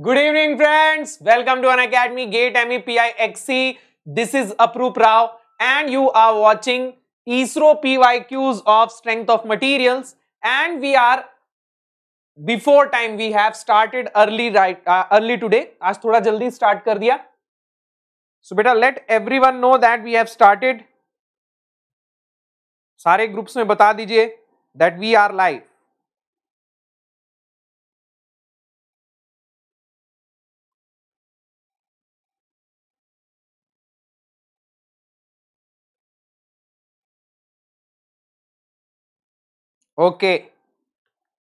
Good evening, friends. Welcome to an Academy Gate MEPI XC. This is Aprup Rao, and you are watching ISRO PYQs of Strength of Materials. And we are before time. We have started early right uh, early today. आज थोड़ा जल्दी start कर दिया. So, beta, let everyone know that we have started. सारे groups में बता दीजिए that we are live. Okay.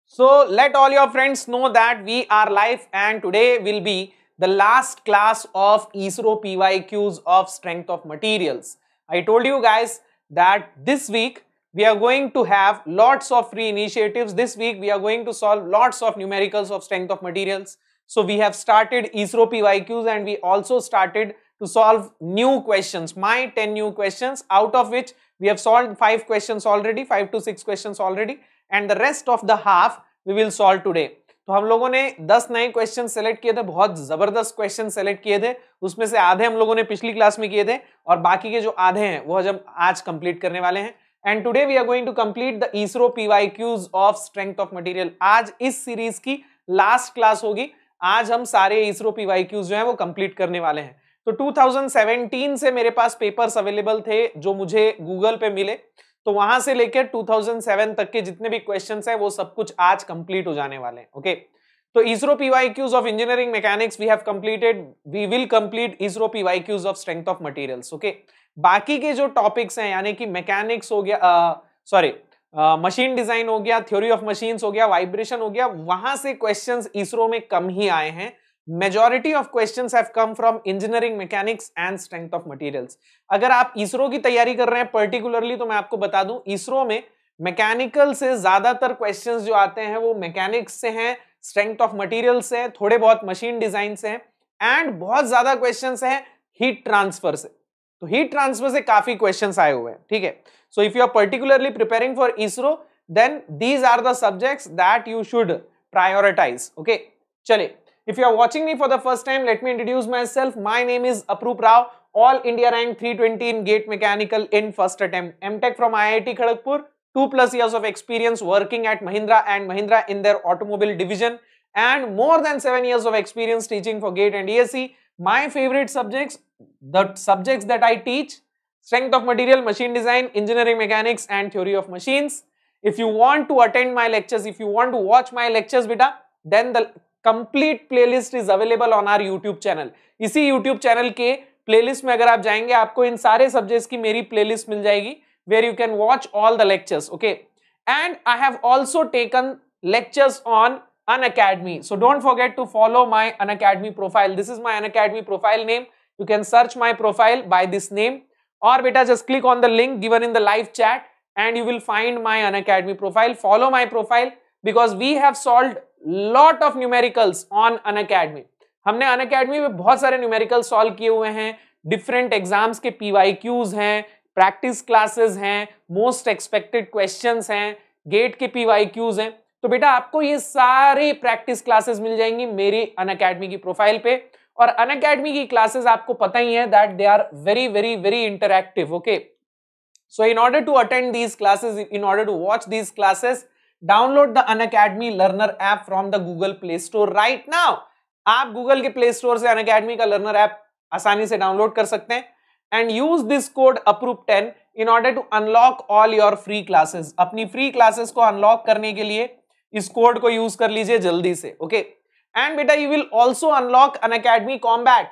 So let all your friends know that we are live and today will be the last class of ISRO PYQs of strength of materials. I told you guys that this week we are going to have lots of free initiatives. This week we are going to solve lots of numericals of strength of materials. So we have started ISRO PYQs and we also started to solve new questions, my 10 new questions out of which We have solved five questions already, five to six questions already and the rest of the half we will solve today. तो हम लोगों ने 10 नए question select किए थे बहुत ज़बरदस्त question select किए थे उसमें से आधे हम लोगों ने पिछली क्लास में किए थे और बाकी के जो आधे हैं वो हम आज कंप्लीट करने वाले हैं and today we are going to complete the ISRO PYQs of strength of material आज इस सीरीज की लास्ट क्लास होगी आज हम सारे इसरो पीवाईक्यूज जो है वो कंप्लीट करने वाले हैं तो 2017 से मेरे पास पेपर्स अवेलेबल थे जो मुझे गूगल पे मिले तो वहां से लेकर 2007 तक के जितने भी क्वेश्चंस हैं वो सब कुछ आज कंप्लीट हो जाने वाले हैं ओके तो ISRO PYQs of engineering mechanics we have completed we will complete ISRO PYQs of strength of materials okay बाकी के जो टॉपिक्स हैं यानी कि मैकेनिक्स हो गया सॉरी मशीन डिजाइन हो गया थ्योरी ऑफ मशीन्स हो गया वाइब्रेशन हो गया वहां से क्वेश्चंस इसरो में कम ही आए हैं majority of question have come from engineering mechanics and strength of materials अगर आप इसरो की तैयारी कर रहे हैं पर्टिकुलरली तो मैं आपको बता दूं इसरो में मैकेनिकल से ज्यादातर क्वेश्चन जो आते हैं वो मैकेनिक्स से हैं स्ट्रेंथ ऑफ मटीरियल से थोड़े बहुत मशीन डिजाइन से हैं एंड बहुत ज्यादा क्वेश्चन है हीट ट्रांसफर से तो हीट ट्रांसफर से काफी क्वेश्चन आए हुए हैं ठीक है so if you are particularly preparing for ISRO then these are the subject that you should prioritize okay चलिए If you are watching me for the first time, let me introduce myself. My name is Aprup Rao, All India rank 320 in Gate Mechanical in first attempt. MTech from IIT Kharagpur, 2 plus years of experience working at Mahindra and Mahindra in their automobile division and more than 7 years of experience teaching for GATE and ESE. My favorite subjects, the subjects that I teach, strength of material, machine design, engineering mechanics and theory of machines. If you want to attend my lectures, if you want to watch my lectures, beta, then the complete playlist is available on our YouTube channel इसी YouTube channel के playlist में अगर आप जाएंगे आपको इन सारे subject की मेरी प्ले लिस्ट मिल जाएगी where you can watch all the lectures okay and I have also taken lectures on Unacademy so don't forget to follow my Unacademy profile this is my Unacademy profile name you can search my profile by this name और बेटा just click on the link given in the live chat and you will find my Unacademy profile follow my profile because we have solve lot of numericals on Unacademy हमने अन academy में बहुत सारे numerical solve किए हुए हैं different exams के PYQs हैं practice classes हैं मोस्ट एक्सपेक्टेड क्वेश्चन हैं गेट के पीवाई क्यूज हैं तो बेटा आपको ये सारे प्रैक्टिस क्लासेस मिल जाएंगी मेरी अन अकेडमी की प्रोफाइल पे और अन अकेडमी की क्लासेस आपको पता ही है that they are very very very interactive okay so in order to attend these classes in order to watch these classes download the Unacademy learner app from the Google Play Store right now आप Google के Play Store से Unacademy का learner app आसानी से download कर सकते हैं and use this code approve ten in order to unlock all your free classes अपनी फ्री क्लासेस को अनलॉक करने के लिए इस कोड को यूज कर लीजिए जल्दी से ओके एंड बेटा you will also unlock Unacademy combat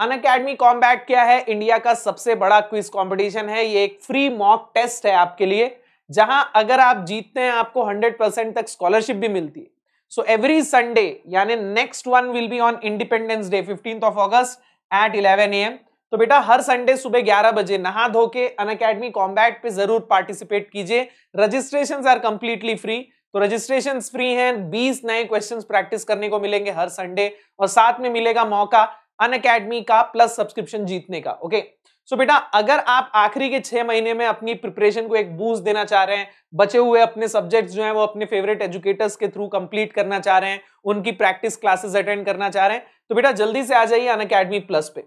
Unacademy combat क्या है इंडिया का सबसे बड़ा क्विज कॉम्पिटिशन है ये एक फ्री मॉक टेस्ट है आपके लिए जहां अगर आप जीतते हैं आपको 100 परसेंट तक स्कॉलरशिप भी मिलती है सो एवरी संडे यानी next one will be on Independence Day fifteen of August at eleven AM तो बेटा हर संडे सुबह 11 बजे नहा धो के अन अकेडमी कॉम्बैट पे जरूर पार्टिसिपेट कीजिए रजिस्ट्रेशन आर कंप्लीटली फ्री तो रजिस्ट्रेशन फ्री हैं 20 नए क्वेश्चन प्रैक्टिस करने को मिलेंगे हर संडे और साथ में मिलेगा मौका अन अकेडमी का प्लस सब्सक्रिप्शन जीतने का ओके okay? सो बेटा अगर आप आखिरी के छह महीने में अपनी प्रिपरेशन को एक बूस्ट देना चाह रहे हैं बचे हुए अपने सब्जेक्ट्स जो हैं वो अपने फेवरेट एजुकेटर्स के थ्रू कंप्लीट करना चाह रहे हैं उनकी प्रैक्टिस क्लासेस अटेंड करना चाह रहे हैं तो बेटा जल्दी से आ जाइए अन अकेडमी प्लस पे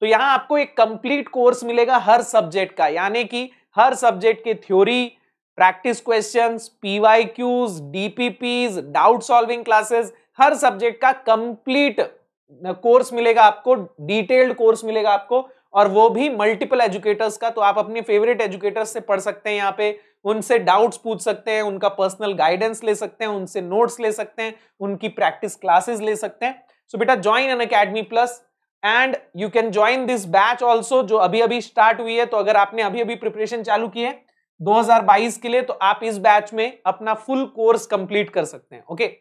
तो यहाँ आपको एक कंप्लीट कोर्स मिलेगा हर सब्जेक्ट का यानी कि हर सब्जेक्ट के theory practice question PYQs DPPs doubt solving classes हर सब्जेक्ट का कंप्लीट कोर्स मिलेगा आपको डिटेल्ड कोर्स मिलेगा आपको और वो भी मल्टीपल एजुकेटर्स का तो आप अपने फेवरेट एजुकेटर्स से पढ़ सकते हैं यहाँ पे उनसे डाउट्स पूछ सकते हैं उनका पर्सनल गाइडेंस ले सकते हैं उनसे नोट्स ले सकते हैं उनकी प्रैक्टिस क्लासेस ले सकते हैं सो बेटा join Unacademy plus and you can join this batch also जो अभी अभी स्टार्ट हुई है तो अगर आपने अभी अभी प्रिपरेशन चालू की है 2022 के लिए तो आप इस बैच में अपना फुल कोर्स कंप्लीट कर सकते हैं ओके okay?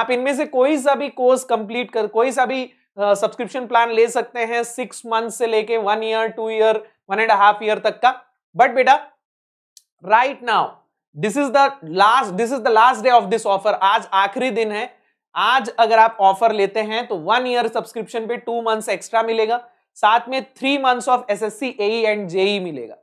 आप इनमें से कोई सा भी कोर्स कंप्लीट कर कोई सा भी सब्सक्रिप्शन प्लान ले सकते हैं सिक्स मंथ से लेके one year two year one and half year तक का बट बेटा right now this is the last this is the last day of this offer आज आखिरी दिन है आज अगर आप ऑफर लेते हैं तो वन ईयर सब्सक्रिप्शन पे टू मंथ्स एक्स्ट्रा मिलेगा साथ में three months of S S C AE and JE मिलेगा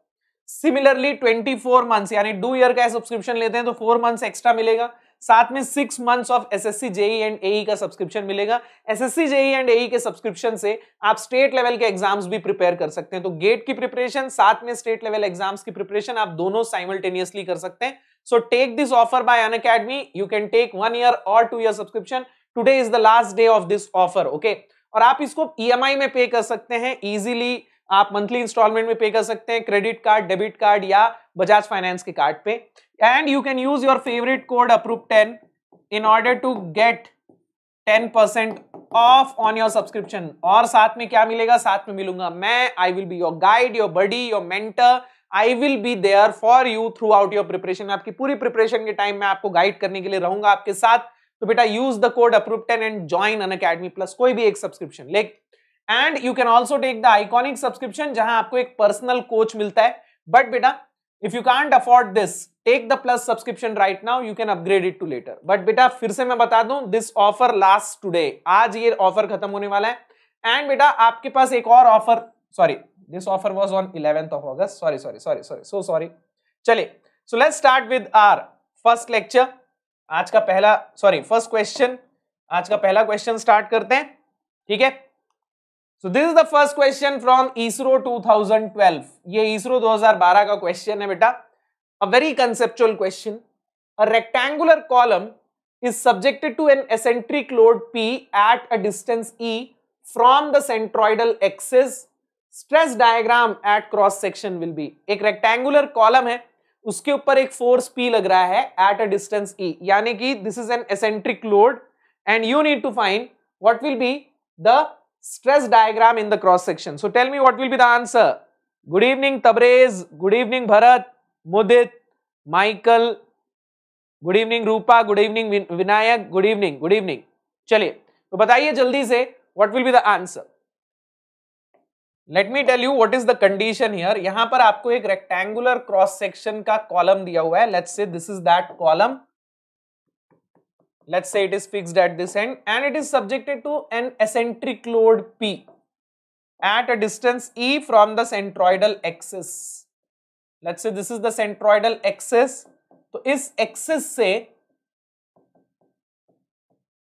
सिमिलरली ट्वेंटी फोर मंथ्स यानी टू ईयर का सब्सक्रिप्शन लेते हैं तो फोर मंथ्स एक्स्ट्रा मिलेगा साथ में six months of SSC JE and AE का सब्सक्रिप्शन मिलेगा एसएससी जेई एंड एई के सब्सक्रिप्शन से आप स्टेट लेवल के एग्जाम्स भी प्रिपेयर कर सकते हैं तो गेट की प्रिपरेशन साथ में स्टेट लेवल एग्जाम्स की प्रिपरेशन आप दोनों साइमल्टेनियसली कर सकते हैं so take this offer by Unacademy you can take one year और two year subscription today is the last day of this offer okay और आप इसको ई e में पे कर सकते हैं इजिली आप मंथली इंस्टॉलमेंट में पे कर सकते हैं क्रेडिट कार्ड डेबिट कार्ड या बजाज फाइनेंस के कार्ड पे and you can use your favourite code approve ten in order to get ten percent off on your subscription और साथ में क्या मिलेगा साथ में मिलूंगा मैं I will be your guide your buddy your mentor I will be there for you throughout your preparation आपकी पूरी प्रिपरेशन के टाइम में आपको गाइड करने के लिए रहूंगा आपके साथ तो बेटा use the code approve ten and join Unacademy plus कोई भी एक सब्सक्रिप्शन लेकिन and you can also take the iconic subscription जहां आपको एक पर्सनल कोच मिलता है बट बेटा if you can't afford this take the plus subscription right now you can upgrade it to later but बेटा फिर से मैं बता दूं दिस ऑफर लास्ट टूडे आज ये ऑफर खत्म होने वाला है एंड बेटा आपके पास एक और offer sorry this offer was on eleventh of August sorry sorry sorry sorry so sorry चले so let start with our first lecture आज का पहला सॉरी फर्स्ट क्वेश्चन आज का पहला क्वेश्चन स्टार्ट करते हैं ठीक है so this is the first question from ISRO 2012 ये इसरो 2012 का क्वेश्चन है बेटा a very conceptual question a rectangular column is subjected to an eccentric load P at a distance E from the centroidal axis stress diagram at cross section will be एक rectangular column है उसके ऊपर एक force P लग रहा है eight a distance E यानी कि this is an eccentric load and you need to find what will be the stress diagram in the cross section. So tell me what will be the answer. Good evening Tabrez, good evening Bharat, Mudit, Michael, good evening Rupa good evening Vinayak good evening good evening चलिए तो बताइए जल्दी से what will be the answer let me tell you what is the condition here यहां पर आपको एक rectangular cross section का कॉलम दिया हुआ है let's say this is that column Let's say it is fixed at this end and it is subjected to an eccentric load P at a distance E from the centroidal axis. Let's say this is the centroidal axis. So, इस axis से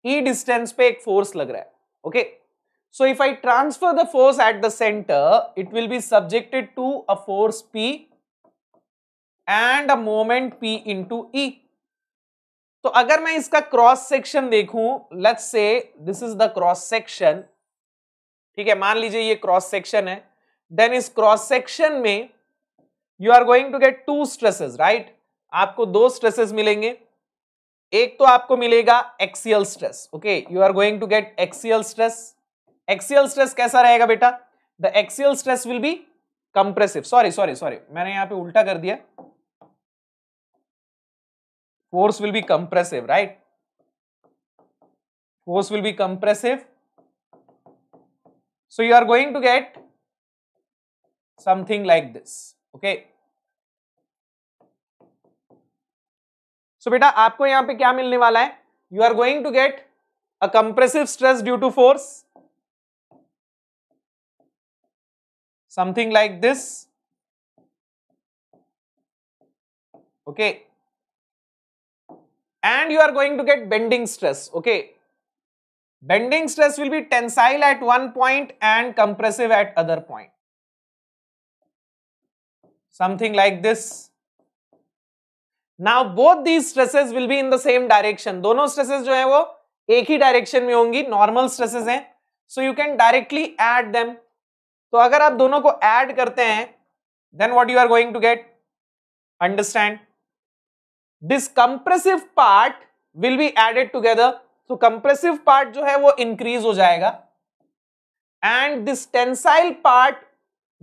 E distance पे एक force लग hai. Okay. So, if I transfer the force at the center, it will be subjected to a force P and a moment P into E. तो अगर मैं इसका cross section देखूं let's say this is the cross section ठीक है मान लीजिए ये क्रॉस सेक्शन है देन इस क्रॉस सेक्शन में you are going to get two stresses right आपको दो स्ट्रेसेस मिलेंगे एक तो आपको मिलेगा axial stress okay you are going to get axial stress axial stress कैसा रहेगा बेटा the axial stress will be compressive sorry sorry sorry मैंने यहां पे उल्टा कर दिया force will be compressive right force will be compressive so you are going to get something like this okay so beta aapko yahan pe kya milne wala hai you are going to get a compressive stress due to force something like this okay and you are going to get bending stress okay bending stress will be tensile at one point and compressive at other point something like this now both these stresses will be in the same direction dono stresses jo hai wo ek hi direction mein hongi normal stresses hain so you can directly add them तो अगर आप दोनों को add करते हैं then what you are going to get understand this compressive part will be added together तो compressive part जो है वो इंक्रीज हो जाएगा and this tensile part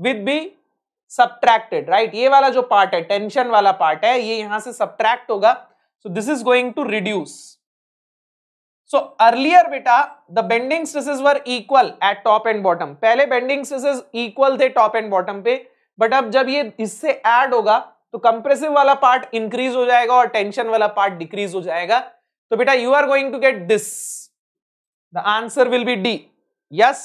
with be subtracted right ये वाला जो पार्ट है टेंशन वाला पार्ट है ये यहां से सब्ट्रैक्ट होगा so this is going to reduce so earlier बेटा the bending stresses were equal at top and bottom पहले बेंडिंग स्ट्रेसेस इक्वल थे टॉप एंड बॉटम पे बट अब जब ये इससे ऐड होगा तो कंप्रेसिव वाला पार्ट इंक्रीज हो जाएगा और टेंशन वाला पार्ट डिक्रीज हो जाएगा तो बेटा you are going to get this the answer will be D yes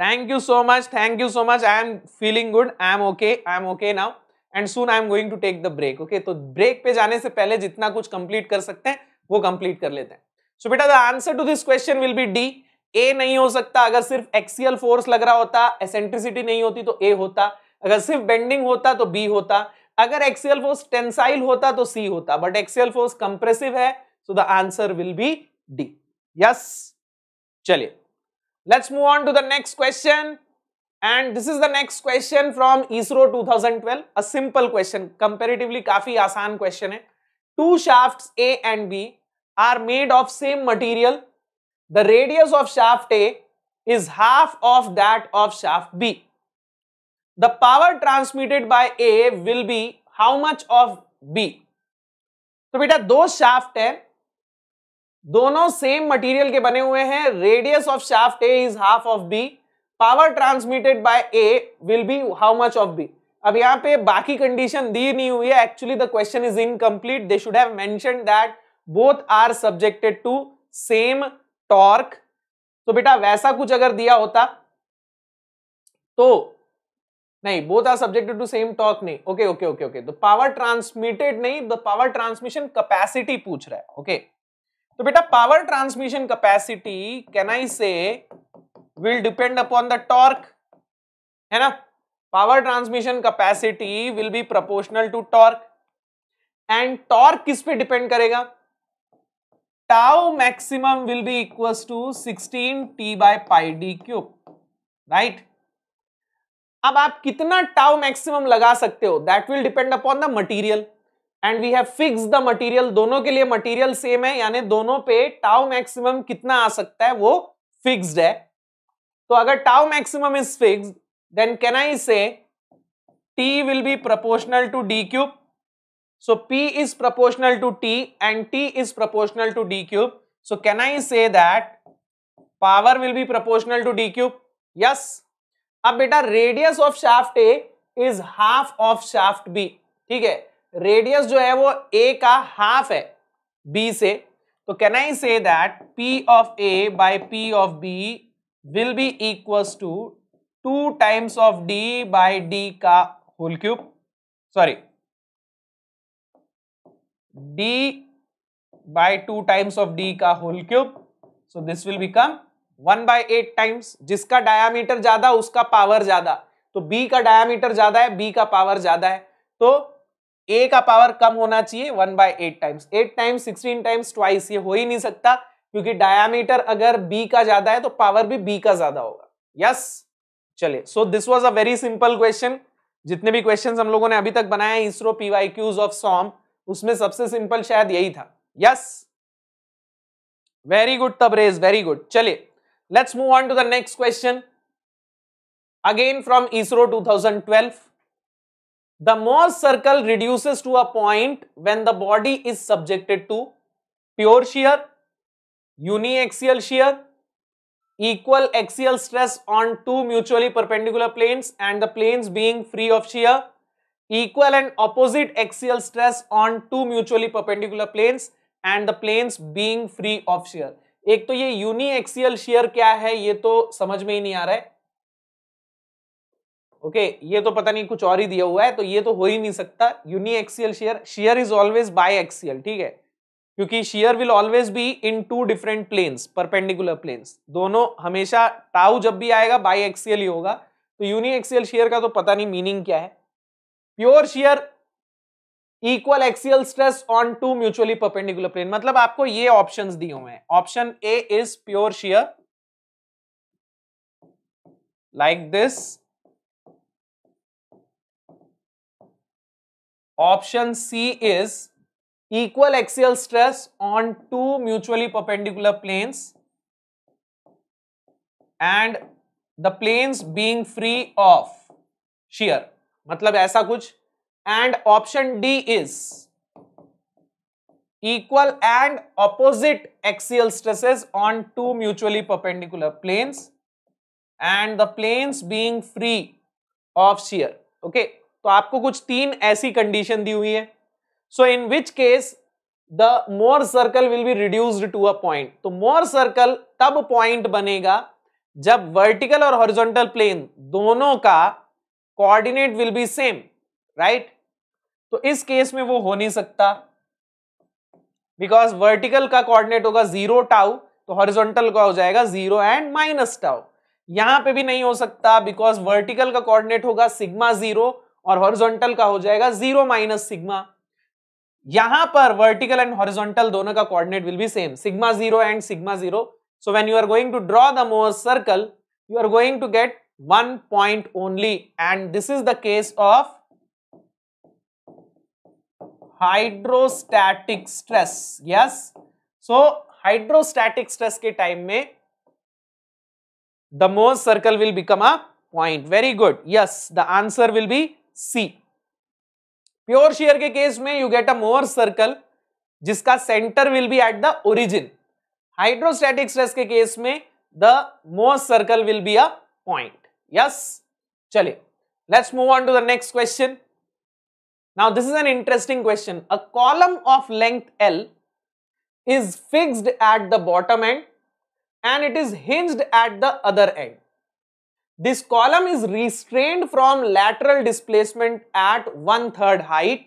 thank you so much thank you so much I am feeling good I am okay I am okay now and soon I am going to take the break okay तो break पे जाने से पहले जितना कुछ complete कर सकते हैं वो कंप्लीट कर लेते हैं सो बेटा the answer to this question will be D A नहीं हो सकता अगर सिर्फ एक्सियल फोर्स लग रहा होता एसेंट्रिसिटी नहीं होती तो ए होता अगर सिर्फ बेंडिंग होता तो बी होता अगर एक्सियल फोर्स टेंसाइल होता तो सी होता बट एक्सियल फोर्स कंप्रेसिव है so the answer will be D yes चलिए let's move on to the next question and this is the next question from ISRO 2012 a simple question comparatively काफी आसान क्वेश्चन है two shafts A and B are made of same material the radius of shaft A is half of that of shaft B the power transmitted by A will be how much of B? तो बेटा दो shaft है दोनों same material के बने हुए हैं radius of shaft A is half of B power transmitted by A will be how much of B अब यहां पे बाकी कंडीशन दी नहीं हुई है actually the question is incomplete they should have mention that both are subjected to same torque तो बेटा वैसा कुछ अगर दिया होता तो नहीं both are subjected to same torque नहीं ओके ओके ओके ओके तो पावर ट्रांसमिटेड नहीं द पावर ट्रांसमिशन कैपेसिटी पूछ रहा है ओके okay. तो बेटा power transmission capacity can I say will depend upon the torque है ना power transmission capacity will be proportional to torque and torque किस पे डिपेंड करेगा tau maximum will be equal to 16 T by pi D cube right अब आप कितना tau maximum लगा सकते हो that will depend upon the material and we have fix the material दोनों के लिए मटीरियल सेम है यानी दोनों पे टाउ मैक्सिमम कितना आ सकता है वो फिक्स है तो अगर tau maximum is fix then can I say T will be proportional to D cube so P is proportional to T and T is proportional to D cube so can I say that power will be proportional to D cube yes अब बेटा radius of shaft A is half of shaft B ठीक है radius जो है वो ए का half है B से तो can I say that P of A by P of B will be equals to two times of D by D का whole cube sorry D by two times of D का whole cube so this will become one by eight times जिसका diameter ज्यादा उसका power ज्यादा तो b का diameter ज्यादा है b का पावर ज्यादा है तो a का पावर कम होना चाहिए one by eight times eight times sixteen times twice ये हो ही नहीं सकता क्योंकि डायामीटर अगर b का ज्यादा है तो पावर भी b का ज्यादा होगा यस चलिए so this was a very simple question जितने भी क्वेश्चन हम लोगों ने अभी तक बनाए ISRO PYQs of some उसमें सबसे सिंपल शायद यही था yes very good Tabrez very good चलिए Let's move on to the next question. Again from ISRO 2012. The Mohr circle reduces to a point when the body is subjected to pure shear, uniaxial shear, equal axial stress on two mutually perpendicular planes and the planes being free of shear, equal and opposite axial stress on two mutually perpendicular planes and the planes being free of shear. एक तो ये uni uniaxial share क्या है ये तो समझ में ही नहीं आ रहा है ओके okay, ये तो पता नहीं कुछ और ही दिया हुआ है तो ये तो हो ही नहीं सकता uniaxial shear shear is always biaxial ठीक है क्योंकि shear will always be in two different planes perpendicular planes दोनों हमेशा टाउ जब भी आएगा बाई एक्सियल ही होगा तो यूनि एक्सियल शेयर का तो पता नहीं मीनिंग क्या है pure shear equal axial stress on two mutually perpendicular plane मतलब आपको ये ऑप्शंस दिए हुए हैं option A is pure shear like this option C is equal axial stress on two mutually perpendicular planes and the planes being free of shear मतलब ऐसा कुछ and option D is equal and opposite axial stresses on two mutually perpendicular planes and the planes being free of shear okay तो आपको कुछ तीन ऐसी condition दी हुई है so in which case the Mohr circle will be reduced to a point तो Mohr circle तब पॉइंट बनेगा जब वर्टिकल और हॉरिजॉन्टल प्लेन दोनों का coordinate will be same right तो इस केस में वो हो नहीं सकता बिकॉज वर्टिकल का कोऑर्डिनेट होगा जीरो टाउ तो हॉरिजॉन्टल का हो जाएगा जीरो एंड माइनस टाउ यहां पे भी नहीं हो सकता बिकॉज वर्टिकल का कोऑर्डिनेट होगा सिग्मा जीरो और हॉरिजॉन्टल का हो जाएगा जीरो माइनस सिग्मा यहां पर वर्टिकल एंड हॉरिजॉन्टल दोनों का coordinate will be same sigma zero and sigma zero so when you are going to draw the Mohr circle you are going to get one point only and this is the case of hydrostatic stress yes so hydrostatic stress के time में the Mohr circle will become a point very good yes the answer will be C pure shear के case में you get a more circle जिसका centre will be at the origin hydrostatic stress के case में the Mohr circle will be a point yes चलिए let's move on to the next question Now this is an interesting question. A column of length L is fixed at the bottom end and it is hinged at the other end. This column is restrained from lateral displacement at one third height.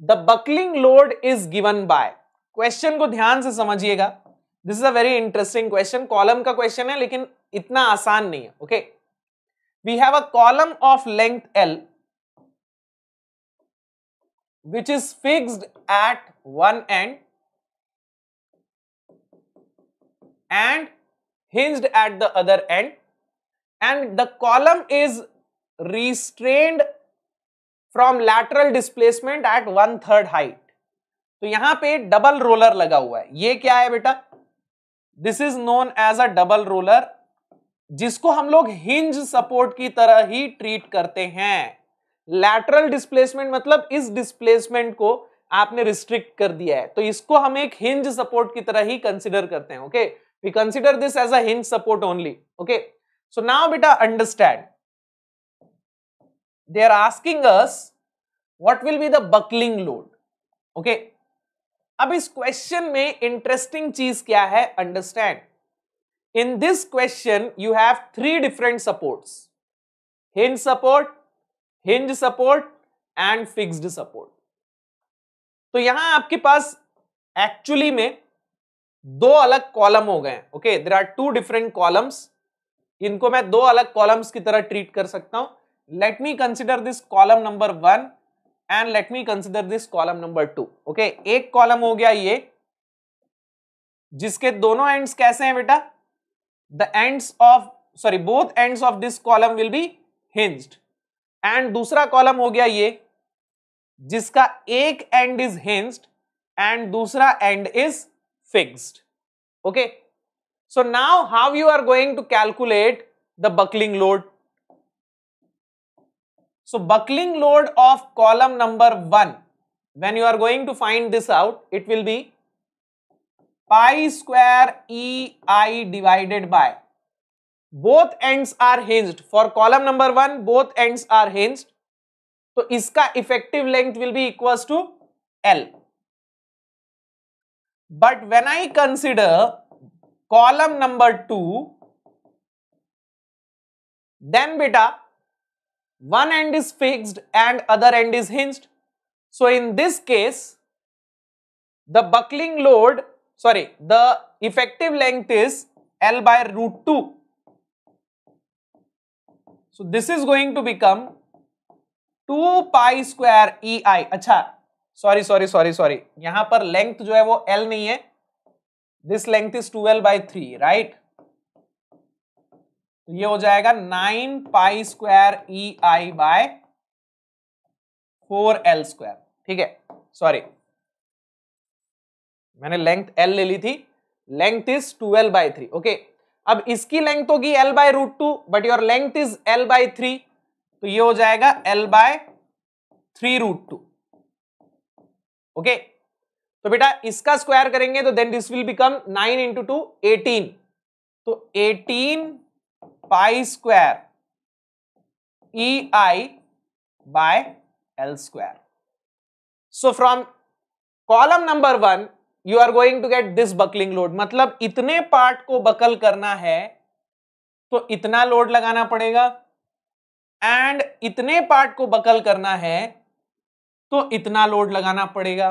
The buckling load is given by. Question को ध्यान से समझिएगा this is a very interesting question column का question है लेकिन इतना आसान नहीं है okay we have a column of length L which is fixed at one end and hinged at the other end and the column is restrained from lateral displacement at one third height. तो यहां पे double roller लगा हुआ है ये क्या है बेटा this is known as a double roller जिसको हम लोग हिंज सपोर्ट की तरह ही ट्रीट करते हैं लैटरल डिस्प्लेसमेंट मतलब इस डिस्प्लेसमेंट को आपने रिस्ट्रिक्ट कर दिया है तो इसको हम एक हिंज सपोर्ट की तरह ही कंसिडर करते हैं okay we consider this as hinge support only okay so now बेटा understand they are asking us what will be the buckling load okay अब इस क्वेश्चन में इंटरेस्टिंग चीज क्या है understand in this question you have three different supports hinge support hinge support and fixed support तो यहां आपके पास एक्चुअली में दो अलग कॉलम हो गए okay there are two different columns इनको मैं दो अलग कॉलम्स की तरह ट्रीट कर सकता हूं let me consider this column number one and let me consider this column number two okay एक कॉलम हो गया ये जिसके दोनों एंड्स कैसे हैं बेटा the ends of sorry both ends of this column will be hinged end दूसरा कॉलम हो गया ये जिसका एक एंड इज हिंस्ड एंड दूसरा end is fixed okay so now how you are going to calculate the buckling load so buckling load of column number one when you are going to find this out it will be pi square E I divided by both ends are hinged for column number one both ends are hinged So, इसका effective length will be equals to L. But when I consider column number two, then beta one end is fixed and other end is hinged so in this case the buckling load sorry the effective length is l by root 2 so this is going to become 2 pi square e i अच्छा sorry sorry sorry sorry यहां पर length जो है वो L नहीं है this length is 12 by three right तो ये हो जाएगा nine pi square E I by four L square ठीक है सॉरी मैंने लेंथ एल ले ली थी length is 12 by three okay अब इसकी लेंथ होगी L by root two but your length is L by three तो ये हो जाएगा L by three root two okay तो बेटा इसका स्क्वायर करेंगे तो then this will become nine into two eighteen तो eighteen pi square E I by L square so from column number one you are going to get this buckling load मतलब इतने part को buckle करना है तो इतना load लगाना पड़ेगा एंड इतने पार्ट को बकल करना है तो इतना लोड लगाना पड़ेगा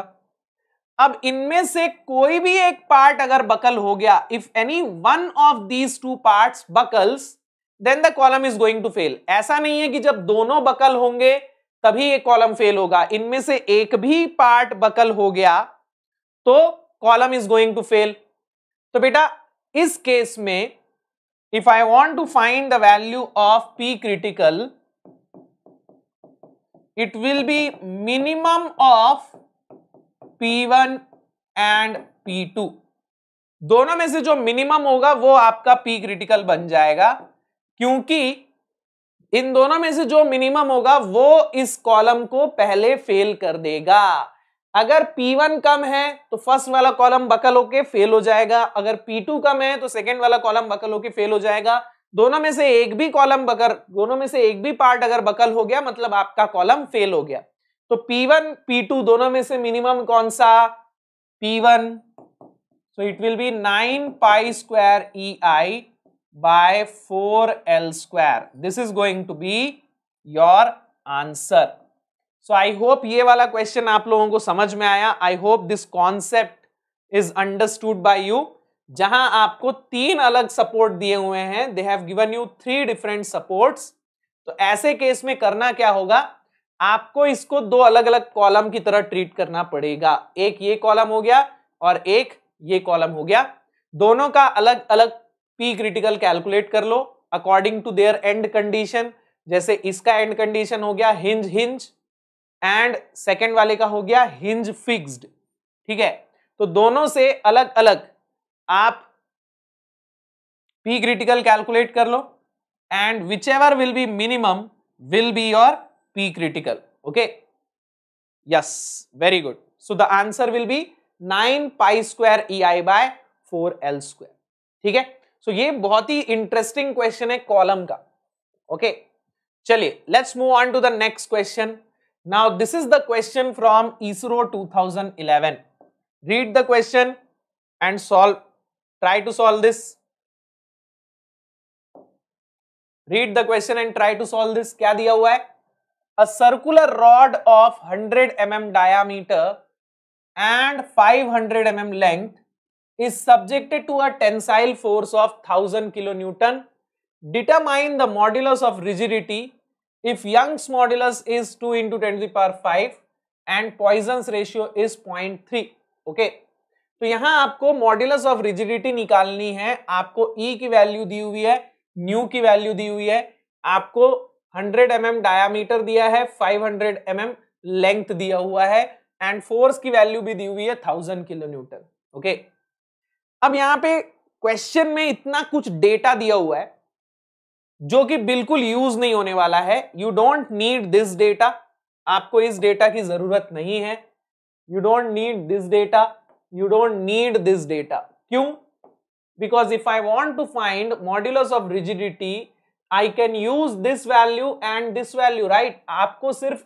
अब इनमें से कोई भी एक पार्ट अगर बकल हो गया if any one of these two part buckles then the column is going to fail ऐसा नहीं है कि जब दोनों बकल होंगे तभी ये कॉलम फेल होगा इनमें से एक भी पार्ट बकल हो गया तो column is going to fail तो बेटा इस केस में if I want to find the value of P critical it will be minimum of P one and P two दोनों में से जो मिनिमम होगा वो आपका पी क्रिटिकल बन जाएगा क्योंकि इन दोनों में से जो मिनिमम होगा वो इस कॉलम को पहले फेल कर देगा अगर P1 कम है तो फर्स्ट वाला कॉलम बकल होके फेल हो जाएगा अगर P2 कम है तो सेकेंड वाला कॉलम बकल होके फेल हो जाएगा दोनों में से एक भी कॉलम बकर दोनों में से एक भी पार्ट अगर बकल हो गया मतलब आपका कॉलम फेल हो गया तो P1 P2 दोनों में से मिनिमम कौन सा P1 will be nine pi square E I by four L square this is going to be your answer so I hope ये वाला क्वेश्चन आप लोगों को समझ में आया I hope this concept is understood by you जहां आपको तीन अलग सपोर्ट दिए हुए हैं they have given you three different supports तो ऐसे केस में करना क्या होगा आपको इसको दो अलग अलग कॉलम की तरह ट्रीट करना पड़ेगा एक ये कॉलम हो गया और एक ये कॉलम हो गया दोनों का अलग अलग पी क्रिटिकल कैलकुलेट कर लो according to their end condition जैसे इसका एंड कंडीशन हो गया हिंज हिंज एंड सेकेंड वाले का हो गया हिंज फिक्स्ड ठीक है तो दोनों से अलग अलग आप पी क्रिटिकल कैलकुलेट कर लो and whichever will be minimum will be your P critical okay yes very good so the answer will be nine pi square E I by four L square ठीक है सो so, ये बहुत ही interesting question है column का okay okay? चलिए let's move on to the next question Now this is the question from ISRO 2011. Read the question and solve. Try to solve this. Read the question and try to solve this. क्या दिया हुआ है? A circular rod of 100 mm diameter and 500 mm length is subjected to a tensile force of 1000 kilonewton. Determine the modulus of rigidity If Young's modulus is 2 into 10 to the power 5 and Poisson's ratio is 0.3. Okay. तो यहां आपको modulus of rigidity निकालनी है आपको E की value दी हुई है new की वैल्यू दी हुई है आपको 100 एम mm डायामीटर दिया है 500 हंड्रेड mm लेंथ दिया हुआ है एंड फोर्स की वैल्यू भी दी हुई है थाउजेंड किलो न्यूटन ओके अब यहां पे क्वेश्चन में इतना कुछ डेटा दिया हुआ है जो कि बिल्कुल यूज नहीं होने वाला है you don't need this data आपको इस डेटा की जरूरत नहीं है you don't need this data you don't need this data क्यों because if I want to find modulus of rigidity I can use this value and this value right आपको सिर्फ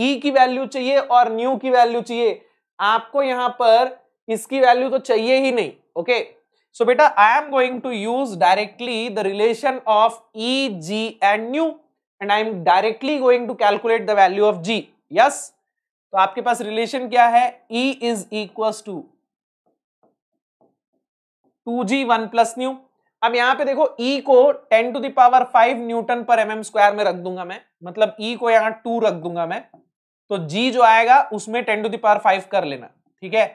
E की वैल्यू चाहिए और न्यू की value चाहिए आपको यहां पर इसकी वैल्यू तो चाहिए ही नहीं ओके okay? सो बेटा I am going to use directly the relation of E G and nu and I am directly going to calculate the value of G yes तो आपके पास रिलेशन क्या है E is equal to two G one plus nu अब यहां पे देखो E e को 10 to the power 5 newton per M M square में रख दूंगा मैं मतलब ई e को यहां 2 रख दूंगा मैं तो जी जो आएगा उसमें 10 टू दावर 5 कर लेना ठीक है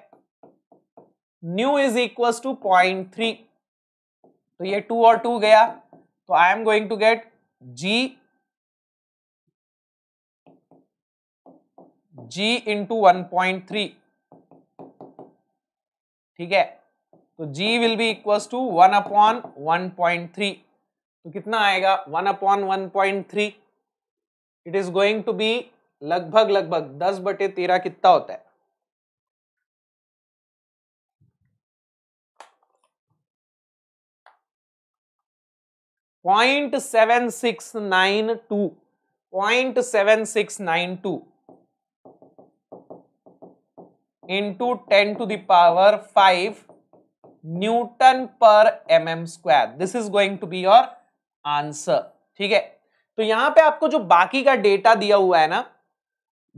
nu is equal to point three तो ये टू और टू गया तो I am going to get G G into one point three ठीक है तो G will be equal to one upon one point three तो कितना आएगा one upon one point three it is going to be लगभग लगभग दस बटे तेरह कितना होता है point seven six nine two point seven six nine two into ten to the power five newton per M M square this is going to be your answer ठीक है तो यहां पे आपको जो बाकी का डेटा दिया हुआ है ना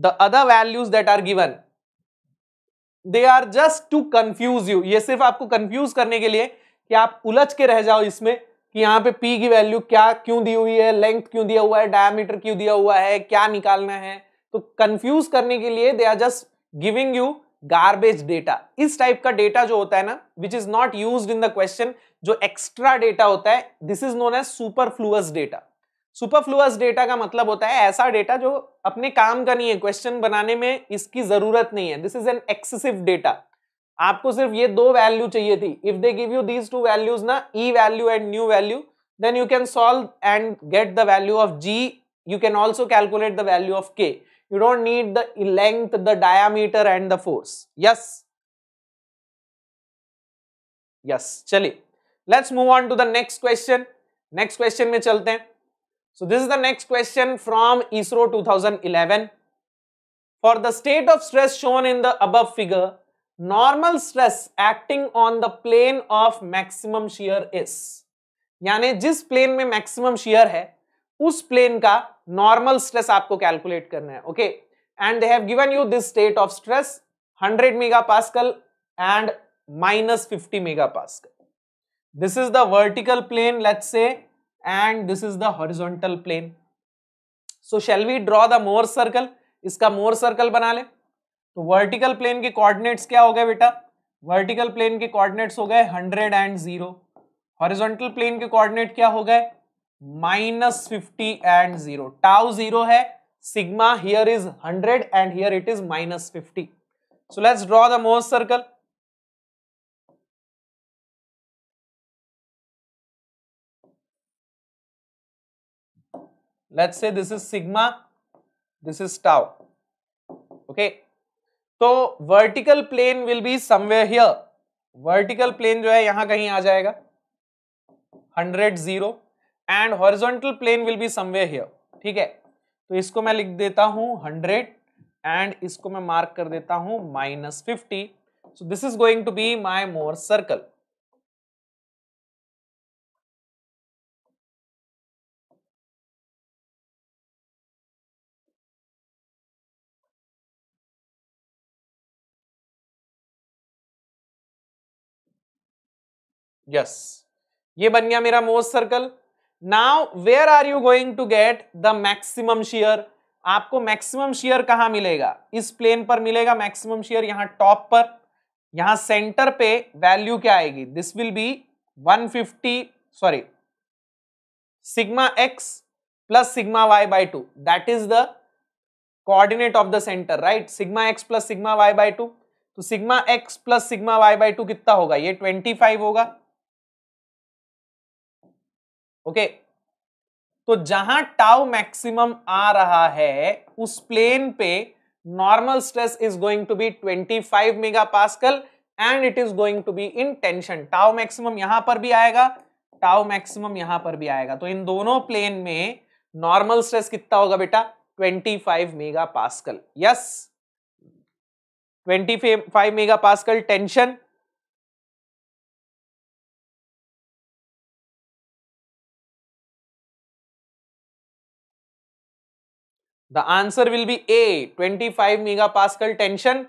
the other values that are given they are just to confuse you ये सिर्फ आपको कंफ्यूज करने के लिए कि आप उलझ के रह जाओ इसमें कि यहाँ पे P की वैल्यू क्या क्यों दी हुई है लेंथ क्यों दिया हुआ है डायमीटर क्यों दिया हुआ है क्या निकालना है तो कंफ्यूज करने के लिए they are just giving you garbage data इस टाइप का डेटा जो होता है ना which is not use in the question जो एक्स्ट्रा डेटा होता है this is known as fluous data superfluous data का मतलब होता है ऐसा डेटा जो अपने काम का नहीं है क्वेश्चन बनाने में इसकी जरूरत नहीं है this is an excessive data आपको सिर्फ ये दो वैल्यू चाहिए थी if they give you these two values ना E value and nu value then you can solve and get the value of G you can also calculate the value of K you don't need the length the diameter and the force yes yes चलिए let's move on to the next question next question में चलते हैं so this is the next question from ISRO 2011 for the state of stress shown in the above figure normal stress acting on the plane of maximum shear is यानी जिस plane में maximum shear है उस plane का normal stress आपको calculate करना है okay and they have given you this state of stress 100 megapascal and minus fifty megapascal. This is the vertical plane let say and this is the horizontal plane so shall we draw the Mohr circle इसका Mohr circle बना ले तो vertical plane के coordinates क्या हो गए बेटा vertical plane के कोऑर्डिनेट्स हो गए hundred and zero horizontal plane के कोऑर्डिनेट क्या हो गए minus fifty and zero tau zero है sigma here is 100 and here it is minus fifty so let's draw the मोस्ट circle Let's say this is sigma, this is tau. Okay, तो vertical plane will be somewhere here vertical plane जो है यहां कहीं आ जाएगा hundred zero and horizontal plane will be somewhere here ठीक है तो इसको मैं लिख देता हूं हंड्रेड एंड इसको मैं मार्क कर देता हूं minus fifty so this is going to be my Mohr circle yes ये बन गया मेरा मोस्ट circle now where are you going to get the maximum shear आपको मैक्सिमम शेयर कहां मिलेगा इस प्लेन पर मिलेगा मैक्सिमम शेयर यहां टॉप पर यहां सेंटर पे वैल्यू क्या आएगी this will be 150 sorry sigma X plus sigma Y by two that is the coordinate of the centre right sigma X plus sigma Y by two तो sigma X plus sigma Y by two कितना होगा ये 25 होगा okay तो जहां tau maximum आ रहा है उस प्लेन पे normal stress is going to be 25 pascal and it is going to be in tension tau maximum यहां पर भी आएगा टाउ मैक्सिमम यहां पर भी आएगा तो इन दोनों प्लेन में नॉर्मल स्ट्रेस कितना होगा बेटा 25 pascal yes twenty five mega pascal tension The answer will be A, 25 megapascal tension.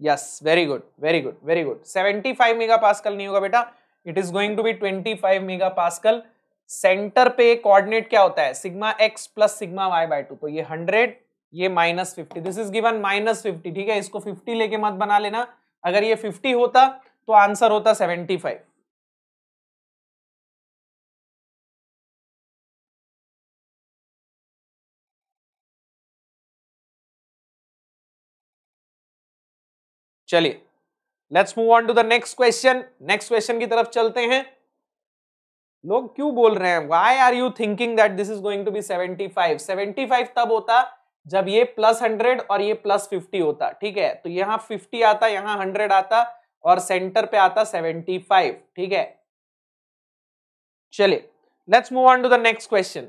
Yes, very good, very good, very good. 75 megapascal नहीं होगा बेटा it is going to be 25 pascal centre पे coordinate क्या होता है sigma X plus sigma Y by two तो ये hundred ये minus fifty this is given minus fifty ठीक है इसको फिफ्टी लेके मत बना लेना अगर ये फिफ्टी होता तो आंसर होता सेवेंटी फाइव चलिए let's move on to the next question next question की तरफ चलते हैं लोग क्यों बोल रहे हैं why are you thinking that this is going to be 75 75 तब होता जब ये प्लस हंड्रेड और ये प्लस फिफ्टी होता ठीक है तो यहां फिफ्टी आता यहां हंड्रेड आता और सेंटर पे आता सेवेंटी फाइव ठीक है चलिए let's move on to the next question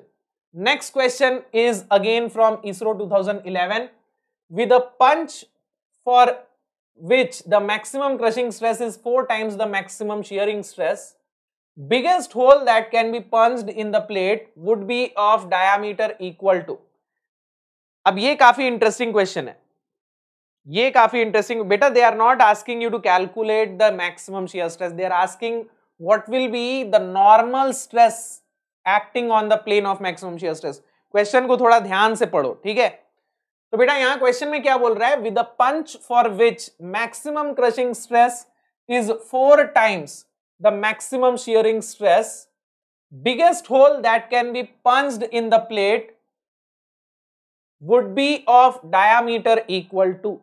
next question is again from ISRO 2011 with a punch for which the maximum crushing stress is 4 times the maximum shearing stress, biggest hole that can be punched in the plate would be of diameter equal to. अब ये काफी interesting question है ये काफी interesting बेटा they are not asking you to calculate the maximum shear stress they are asking what will be the normal stress acting on the plane of maximum shear stress question को थोड़ा ध्यान से पढ़ो ठीक है तो बेटा यहां क्वेश्चन में क्या बोल रहा है with punch for which maximum crushing stress is four times the maximum shearing stress biggest hole that can be punched in the plate would be of diameter equal to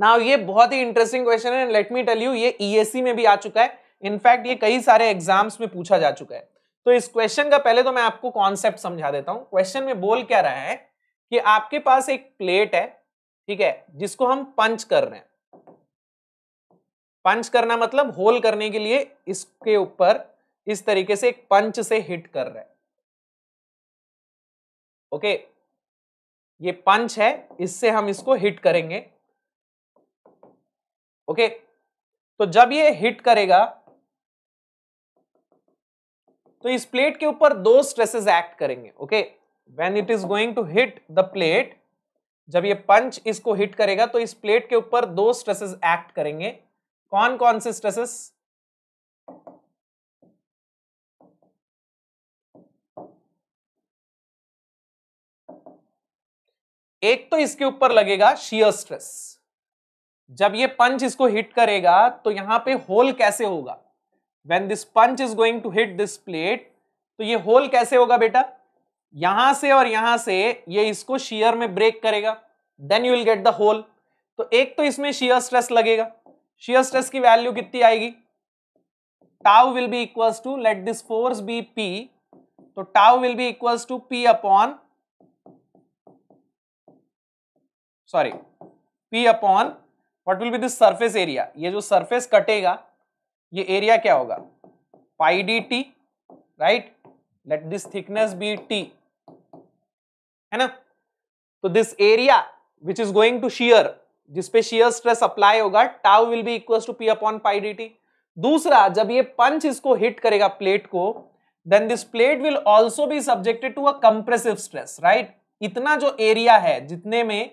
now ये बहुत ही interesting question है let me tell you ये ESC e में भी आ चुका है in fact ये कई सारे एग्जाम्स में पूछा जा चुका है तो इस क्वेश्चन का पहले तो मैं आपको कॉन्सेप्ट समझा देता हूं क्वेश्चन में बोल क्या रहा है कि आपके पास एक प्लेट है ठीक है जिसको हम पंच कर रहे हैं पंच करना मतलब होल करने के लिए इसके ऊपर इस तरीके से एक पंच से हिट कर रहे हैं ओके ये पंच है इससे हम इसको हिट करेंगे ओके तो जब ये हिट करेगा तो इस प्लेट के ऊपर दो स्ट्रेसेस एक्ट करेंगे okay when it is going to hit the plate जब ये पंच इसको हिट करेगा तो इस प्लेट के ऊपर दो स्ट्रेसेस एक्ट करेंगे कौन कौन से स्ट्रेसेस एक तो इसके ऊपर लगेगा शियर स्ट्रेस जब ये पंच इसको हिट करेगा तो यहां पे होल कैसे होगा when this punch is going to hit this plate तो ये होल कैसे होगा बेटा यहां से और यहां से ये इसको शीयर में ब्रेक करेगा then you will get the hole तो एक तो इसमें शीयर स्ट्रेस लगेगा शीयर स्ट्रेस की वैल्यू कितनी आएगी tau will be equals to let this force be P तो tau will be equals to P upon sorry P upon what will be this surface area ये जो surface कटेगा ये area क्या होगा pi D T right let this thickness be T है ना तो this area which is going to shear जिसपे शियर स्ट्रेस अप्लाई होगा tau will be equal to P upon pi D दूसरा जब ये पंच इसको हिट करेगा प्लेट को then this plate will also be subjected to a compressive stress right इतना जो एरिया है जितने में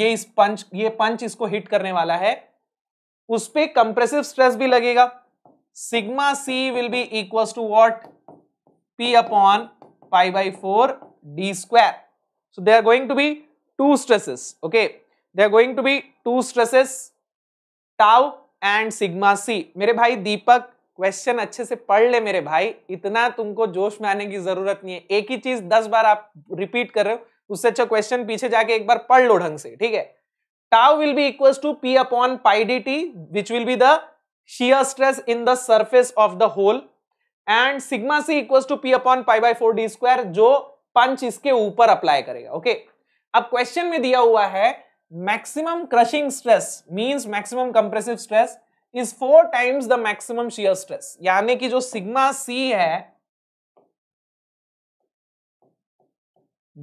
ये इस पंच ये पंच इसको हिट करने वाला है उस पर कंप्रेसिव स्ट्रेस भी लगेगा sigma C will be equal to what P upon pi by four D square So there are going to be two stresses. Okay, there are going to be two stresses, tau and sigma c mere bhai deepak question acche se padh le mere bhai itna tumko josh mein aane ki zarurat nahi hai ek hi cheez 10 bar aap repeat kar rahe ho usse acha question piche जाके एक बार पढ़ लो ढंग से ठीक है tau will be equal to P upon pi D T which will be the shear stress in the surface of the hole and sigma c equals to p upon pi by 4 d square jo punch इसके ऊपर apply करेगा okay अब question में दिया हुआ है maximum crushing stress mean maximum compressive stress is four times the maximum shear stress यानी कि जो सिग्मा सी है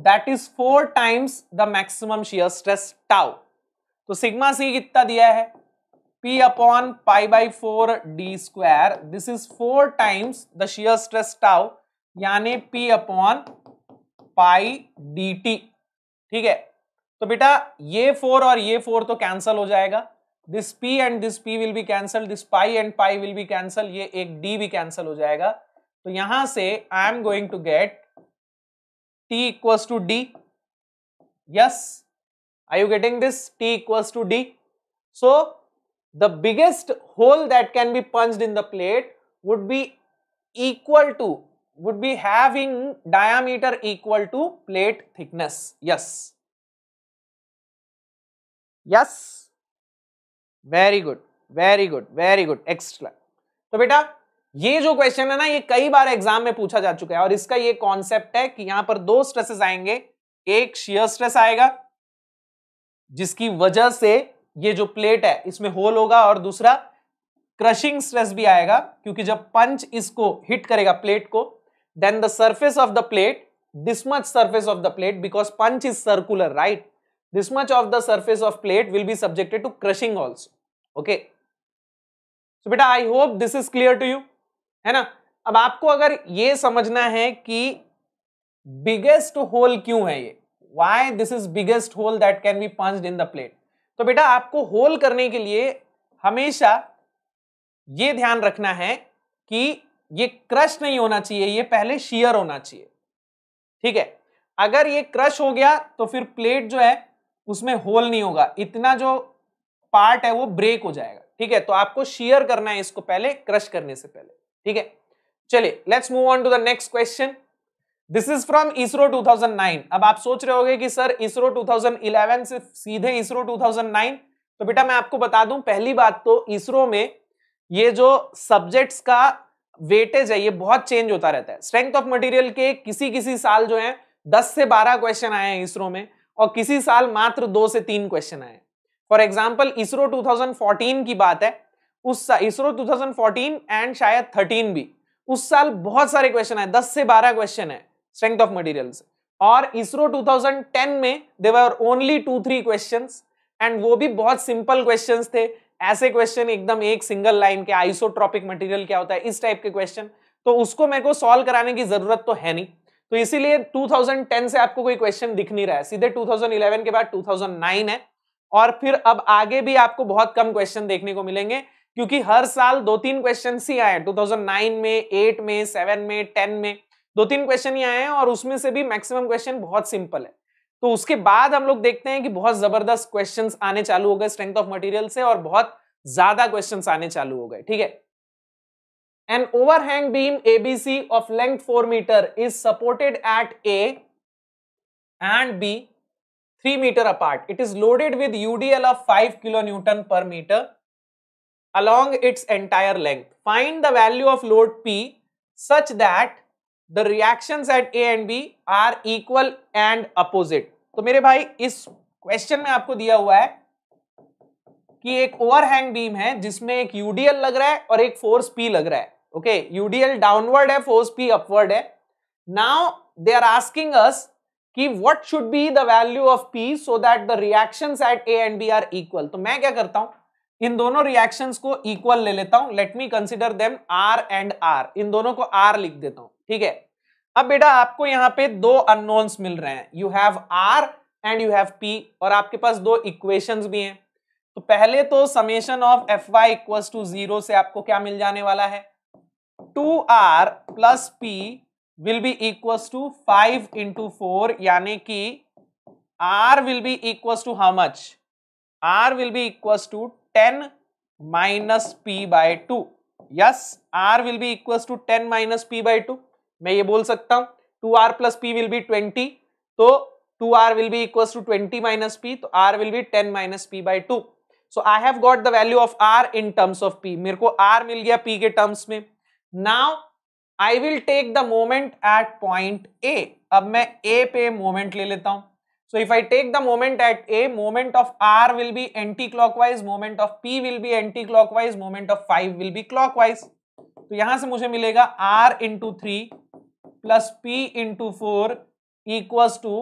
that is four times the maximum shear stress tau तो सिग्मा सी कितना दिया है P upon pi by four D square this is four times the shear stress tau यानी P upon pi D T ठीक है तो बेटा ये फोर और ये फोर तो कैंसल हो जाएगा this P and this P will be cancel this pi and pi will be cancel ये एक डी भी कैंसल हो जाएगा तो यहां से I am going to get T equals to D yes I you getting this T equals to D so the biggest hole that can be punched in the plate would be equal to would be having diameter equal to plate thickness. Yes. Yes. Very good. Very good. Very good. Excellent. तो बेटा ये जो question है ना ये कई बार exam में पूछा जा चुका है और इसका ये कॉन्सेप्ट है कि यहां पर दो स्ट्रेसेस आएंगे एक शियर स्ट्रेस आएगा जिसकी वजह से ये जो प्लेट है इसमें होल होगा और दूसरा क्रशिंग स्ट्रेस भी आएगा क्योंकि जब पंच इसको हिट करेगा प्लेट को then the surface of the plate, this much surface of the plate because punch is circular, right? This much of the surface of plate will be subjected to crushing also. Okay. So, beta i hope this is clear to you hai na ab aapko agar ye samajhna hai ki biggest hole क्यों hai ye why this is biggest hole that can be punched in the plate तो बेटा आपको whole करने के लिए हमेशा ये ध्यान रखना है कि ये क्रश नहीं होना चाहिए ये पहले शियर होना चाहिए ठीक है अगर ये क्रश हो गया तो फिर प्लेट जो है उसमें होल नहीं होगा इतना जो पार्ट है वो ब्रेक हो जाएगा ठीक है तो आपको शियर करना है इसको पहले क्रश करने से पहले ठीक है चलिए let's move on to the next question this is from ISRO 2009 अब आप सोच रहे होगे कि सर इसरो 2011 से सीधे इसरो 2009 तो बेटा मैं आपको बता दूं पहली बात तो इसरो में ये जो सब्जेक्ट्स का वेटेज है ये बहुत चेंज होता रहता है स्ट्रेंथ ऑफ मटेरियल के किसी किसी साल जो है दस से बारह क्वेश्चन आए हैं इसरो में और किसी साल मात्र दो से तीन क्वेश्चन आए फॉर एग्जाम्पल इसरो 2014 की बात है उस इसरो 2014 एंड शायद 13 भी उस साल बहुत सारे क्वेश्चन आए 10 से 12 क्वेश्चन है स्ट्रेंथ ऑफ मटीरियल और इसरो 2010 में there were only two three question and वो भी बहुत सिंपल क्वेश्चन थे ऐसे क्वेश्चन एकदम एक सिंगल लाइन के आइसोट्रॉपिक मटेरियल क्या होता है इस टाइप के क्वेश्चन तो उसको मेरे को सॉल्व कराने की जरूरत तो है नहीं तो इसीलिए 2010 से आपको कोई क्वेश्चन दिख नहीं रहा है सीधे 2011 के बाद 2009 है और फिर अब आगे भी आपको बहुत कम क्वेश्चन देखने को मिलेंगे क्योंकि हर साल दो तीन क्वेश्चन ही आए हैं 2009 में 8 में 7 में 10 में दो तीन क्वेश्चन ही आए हैं और उसमें से भी मैक्सिमम क्वेश्चन बहुत सिंपल है तो उसके बाद हम लोग देखते हैं कि बहुत जबरदस्त क्वेश्चन आने चालू हो गए स्ट्रेंथ ऑफ मटेरियल से और बहुत ज्यादा क्वेश्चन आने चालू हो गए ठीक है an overhang beam ABC of length four metre is supported at A and B three metre apart it is loaded with UDL of five kilo newton per metre along its entire length find the value of load P such that the reactions at A and B are equal and opposite तो मेरे भाई इस question में आपको दिया हुआ है कि एक ओवरहैंग बीम है जिसमें एक यूडीएल लग रहा है और एक फोर्स पी लग रहा है ओके यूडीएल डाउनवर्ड है फोर्स पी अपवर्ड है now they are asking us कि what should be the value of P so that the reactions at A and B are equal तो मैं क्या करता हूं इन दोनों रिएक्शंस को इक्वल ले लेता हूं let me them R and R इन दोनों को आर लिख देता हूं ठीक है अब बेटा आपको यहां पे दो अनोन्स मिल रहे हैं you have R and you have P और आपके पास दो इक्वेशंस भी हैं तो पहले तो summation of F Y equal to zero से आपको क्या मिल जाने वाला है two R plus P will be equal to five into four यानी कि R will be equal to how much R will be equal to ten minus P by two yes R will be equal to ten minus P by two मैं ये बोल सकता हूं two R plus P will B twenty तो two R will be equal to twenty minus P तो R will be ten minus P by two so I have got the value of R in terms of P मेरे को R मिल गया P के terms में now I will take the moment at point A अब मैं ए पे moment ले लेता हूं so if i take the moment at a moment of r will be anti clockwise moment of p will be anti clockwise moment of 5 will be clockwise तो यहां से मुझे मिलेगा r into 3 plus P into four equals to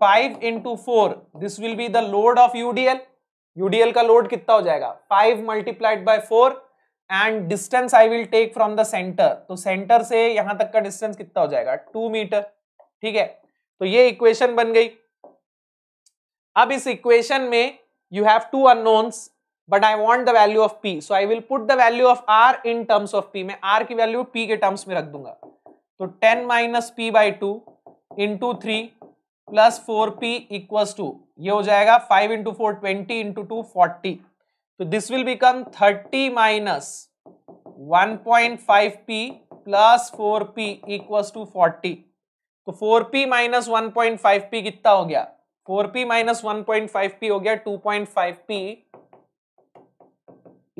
five into four this will be the load of UDL UDL का load कितना हो जाएगा 5 multiplied by 4 and distance I will take from the centre तो सेंटर से यहां तक का distance कितना हो जाएगा 2 मीटर ठीक है तो ये इक्वेशन बन गई अब इस इक्वेशन में you have two unknowns but I want the value of P so I will put the value of R in terms of P मैं आर की वैल्यू पी के टर्म्स में रख दूंगा तो ten minus P by two into three plus four P equal to ये हो जाएगा five into four twenty into two forty तो this will become thirty minus one point five P plus four P equal to forty तो four P minus one point five P कितना हो गया four P minus one point five P हो गया two point five P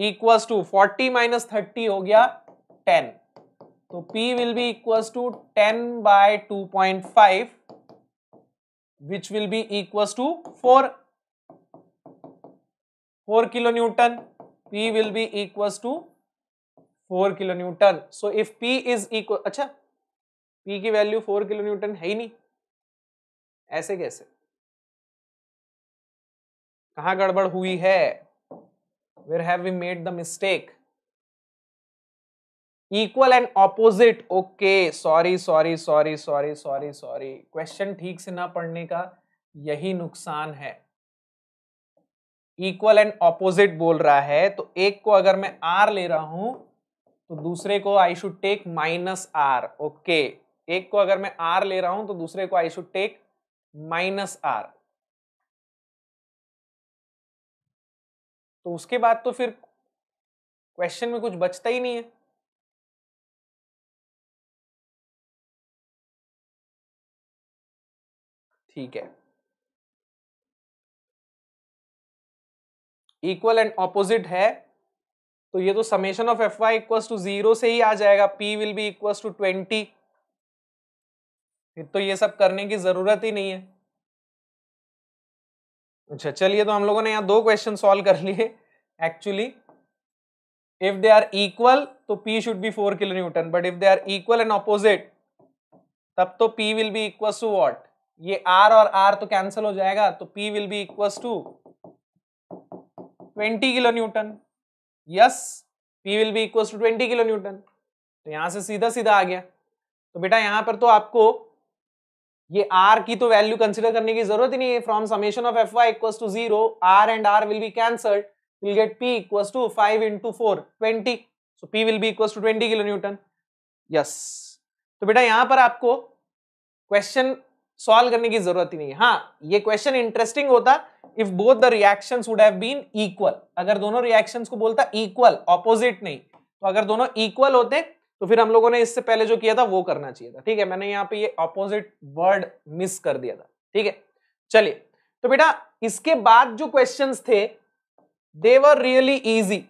equal to forty minus thirty हो गया ten तो P will be equals to 10 by 2.5 which will be equals to 4 4 kilonewton P will be equals to 4 kilonewton so if P is equal अच्छा P की value 4 kilonewton है ही नहीं ऐसे कैसे कहाँ गड़बड़ हुई है where have we made the mistake equal and opposite okay sorry sorry sorry sorry sorry sorry question ठीक से ना पढ़ने का यही नुकसान है इक्वल एंड ऑपोजिट बोल रहा है तो एक को अगर मैं आर ले रहा हूं तो दूसरे को I should take minus R okay एक को अगर मैं आर ले रहा हूं तो दूसरे को I should take minus R तो उसके बाद तो फिर क्वेश्चन में कुछ बचता ही नहीं है ठीक है इक्वल एंड ऑपोजिट है तो ये तो summation of F Y equal to zero से ही आ जाएगा P will be equal to twenty तो ये सब करने की जरूरत ही नहीं है अच्छा चलिए तो हम लोगों ने यहां दो क्वेश्चन सॉल्व कर लिए actually if they are equal तो P should be four kilo newton but if they are equal and opposite तब तो P will be equal to what ये आर और आर तो कैंसिल हो जाएगा तो P will be equal to twenty kilo newton yes P will be equal to twenty kilo newton तो यहां से सीधा सीधा आ गया तो बेटा यहां पर तो आपको ये आर की तो वैल्यू कंसिडर करने की जरूरत ही नहीं है from summation of F Y equal to zero R and R will be cancel will get P equal to five into four twenty so P will be equal to twenty kilo newton yes तो बेटा यहां पर आपको question solve करने की जरूरत ही नहीं हाँ ये क्वेश्चन इंटरेस्टिंग होता if both the reaction would have been equal अगर दोनों रिएक्शन को बोलता इक्वल ऑपोजिट नहीं तो अगर दोनों इक्वल होते तो फिर हम लोगों ने इससे पहले जो किया था वो करना चाहिए था ठीक है मैंने यहाँ पे ये ऑपोजिट वर्ड मिस कर दिया था ठीक है चलिए तो बेटा इसके बाद जो क्वेश्चंस थे देवर रियली इजी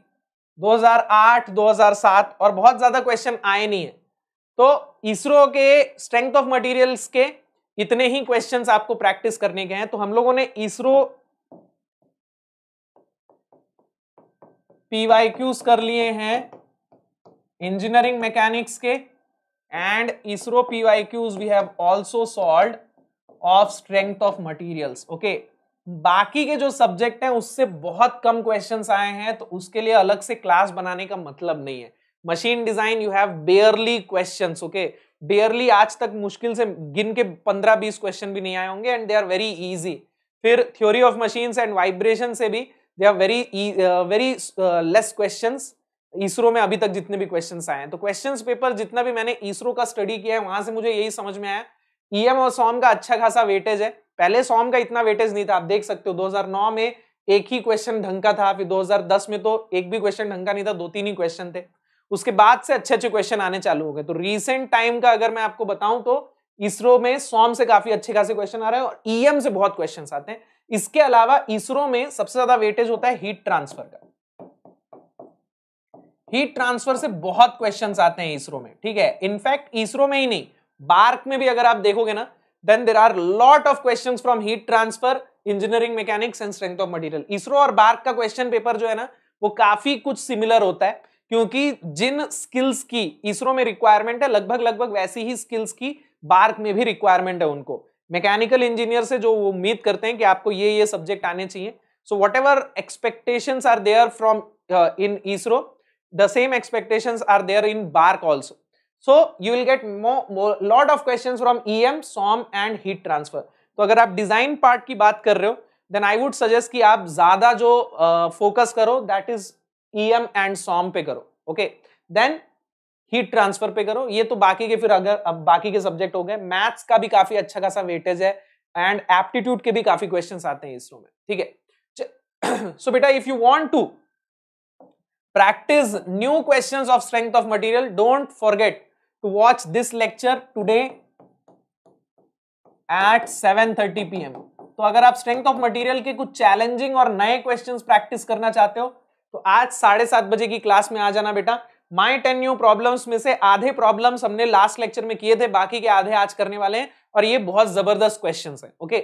2008 2007 और बहुत ज्यादा क्वेश्चन आए नहीं है तो इसरो के स्ट्रेंथ ऑफ मटेरियल्स के इतने ही क्वेश्चंस आपको प्रैक्टिस करने के हैं तो हम लोगों ने इसरो पीवाईक्यूज कर लिए हैं इंजीनियरिंग मैकेनिक्स के and ISRO PYQs we have also solve of strength of materials okay बाकी के जो सब्जेक्ट हैं उससे बहुत कम क्वेश्चंस आए हैं तो उसके लिए अलग से क्लास बनाने का मतलब नहीं है machine design you have barely questions okay barely आज तक मुश्किल से गिन के पंद्रह बीस क्वेश्चन भी नहीं आए होंगे and they are very easy फिर theory of machine and vibration से भी they are very very less question ISRO में अभी तक जितने भी क्वेश्चन आए हैं तो क्वेश्चन पेपर जितना भी मैंने इसरो का स्टडी किया है वहां से मुझे यही समझ में आया ईएम e और सॉम का अच्छा खासा वेटेज है पहले सॉम का इतना वेटेज नहीं था आप देख सकते हो 2009 में एक ही क्वेश्चन ढंग का था फिर 2010 में तो एक भी क्वेश्चन ढंग का नहीं था दो तीन ही क्वेश्चन थे उसके बाद से अच्छे अच्छे क्वेश्चन आने चालू हो गए तो रिसेंट टाइम का अगर मैं आपको बताऊं तो इसरो में सॉम से काफी अच्छे खासे क्वेश्चन आ रहे हैं और ईएम e से बहुत क्वेश्चन आते हैं इसके अलावा इसरो में सबसे ज्यादा वेटेज होता है हीट ट्रांसफर का हीट ट्रांसफर से बहुत क्वेश्चन आते हैं इसरो में ठीक है इनफैक्ट इसरो में ही नहीं बार्क में भी अगर आप देखोगे ना then there are lot of question from heat transfer engineering mechanics and strength of material ISRO और बार्क का क्वेश्चन पेपर जो है ना वो काफी कुछ सिमिलर होता है क्योंकि जिन स्किल्स की इसरो में रिक्वायरमेंट है लगभग लगभग वैसी ही स्किल्स की बार्क में भी रिक्वायरमेंट है उनको मैकेनिकल इंजीनियर से जो उम्मीद करते हैं कि आपको ये ये सब्जेक्ट आने चाहिए so whatever expectation are there from in ISRO the same expectation are there in BARC also so you will get more, more lot of questions from em som and heat transfer तो अगर आप design part की बात कर रहे हो then I would suggest कि आप ज्यादा जो फोकस uh, करो that is EM and SOM पे करो ओके देन हीट ट्रांसफर पे करो ये तो बाकी के फिर अगर अब बाकी के सब्जेक्ट हो गए मैथ्स का भी काफी अच्छा खासा वेटेज है एंड एप्टीट्यूड के भी काफी क्वेश्चन आते हैं इसरो में ठीक है सो बेटा if you want to question of strength of material don't forget to watch this lecture today at seven thirty 7:30 M तो अगर आप स्ट्रेंथ ऑफ मटेरियल के कुछ चैलेंजिंग और नए क्वेश्चंस प्रैक्टिस करना चाहते हो तो आज साढ़े सात बजे की क्लास में आ जाना बेटा माई टेन न्यू प्रॉब्लम्स में से आधे प्रॉब्लम्स हमने लास्ट लेक्चर में किए थे बाकी के आधे आज करने वाले हैं और ये बहुत जबरदस्त क्वेश्चन है ओके